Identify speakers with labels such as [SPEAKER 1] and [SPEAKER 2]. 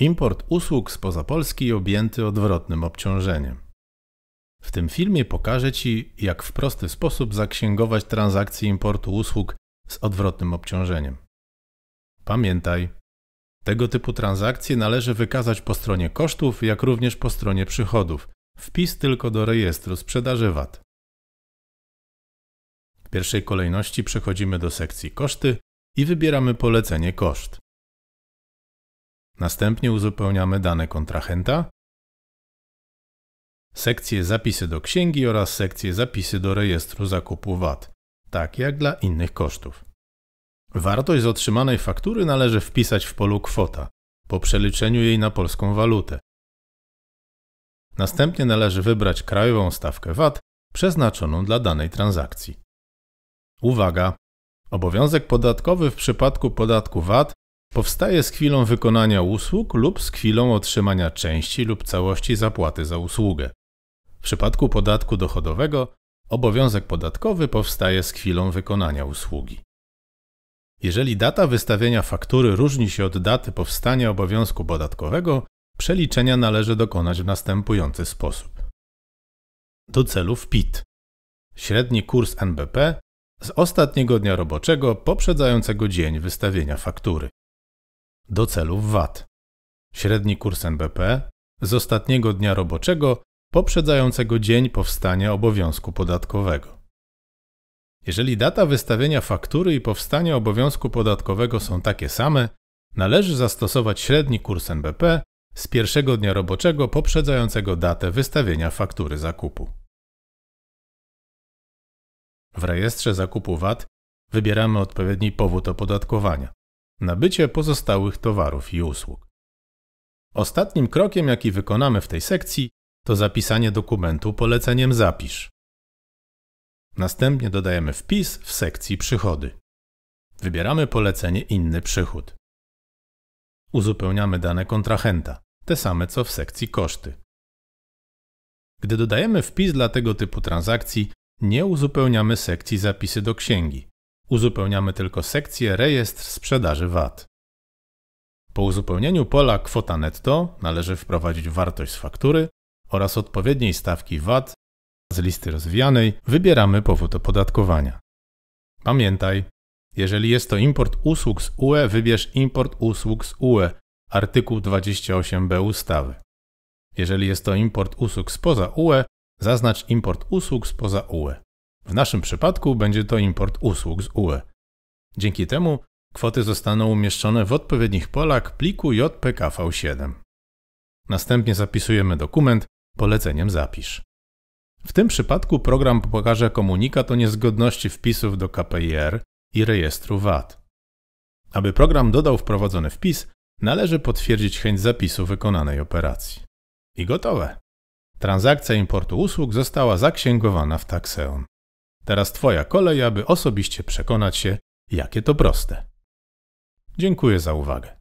[SPEAKER 1] Import usług spoza Polski objęty odwrotnym obciążeniem. W tym filmie pokażę Ci, jak w prosty sposób zaksięgować transakcje importu usług z odwrotnym obciążeniem. Pamiętaj, tego typu transakcje należy wykazać po stronie kosztów, jak również po stronie przychodów. Wpis tylko do rejestru sprzedaży VAT. W pierwszej kolejności przechodzimy do sekcji koszty i wybieramy polecenie koszt. Następnie uzupełniamy dane kontrahenta, sekcję zapisy do księgi oraz sekcję zapisy do rejestru zakupu VAT, tak jak dla innych kosztów. Wartość z otrzymanej faktury należy wpisać w polu kwota po przeliczeniu jej na polską walutę. Następnie należy wybrać krajową stawkę VAT przeznaczoną dla danej transakcji. Uwaga! Obowiązek podatkowy w przypadku podatku VAT Powstaje z chwilą wykonania usług lub z chwilą otrzymania części lub całości zapłaty za usługę. W przypadku podatku dochodowego obowiązek podatkowy powstaje z chwilą wykonania usługi. Jeżeli data wystawienia faktury różni się od daty powstania obowiązku podatkowego, przeliczenia należy dokonać w następujący sposób. Do celów PIT. Średni kurs NBP z ostatniego dnia roboczego poprzedzającego dzień wystawienia faktury do celów VAT. Średni kurs NBP z ostatniego dnia roboczego poprzedzającego dzień powstania obowiązku podatkowego. Jeżeli data wystawienia faktury i powstania obowiązku podatkowego są takie same, należy zastosować średni kurs NBP z pierwszego dnia roboczego poprzedzającego datę wystawienia faktury zakupu. W rejestrze zakupu VAT wybieramy odpowiedni powód opodatkowania nabycie pozostałych towarów i usług. Ostatnim krokiem, jaki wykonamy w tej sekcji, to zapisanie dokumentu poleceniem Zapisz. Następnie dodajemy wpis w sekcji Przychody. Wybieramy polecenie Inny przychód. Uzupełniamy dane kontrahenta, te same co w sekcji Koszty. Gdy dodajemy wpis dla tego typu transakcji, nie uzupełniamy sekcji Zapisy do księgi. Uzupełniamy tylko sekcję Rejestr sprzedaży VAT. Po uzupełnieniu pola kwota netto należy wprowadzić wartość z faktury oraz odpowiedniej stawki VAT. Z listy rozwijanej wybieramy powód opodatkowania. Pamiętaj, jeżeli jest to import usług z UE, wybierz import usług z UE, artykuł 28b ustawy. Jeżeli jest to import usług spoza UE, zaznacz import usług spoza UE. W naszym przypadku będzie to import usług z UE. Dzięki temu kwoty zostaną umieszczone w odpowiednich polach pliku JPKV7. Następnie zapisujemy dokument poleceniem zapisz. W tym przypadku program pokaże komunikat o niezgodności wpisów do KPIR i rejestru VAT. Aby program dodał wprowadzony wpis, należy potwierdzić chęć zapisu wykonanej operacji. I gotowe. Transakcja importu usług została zaksięgowana w Taxeon. Teraz Twoja kolej, aby osobiście przekonać się, jakie to proste. Dziękuję za uwagę.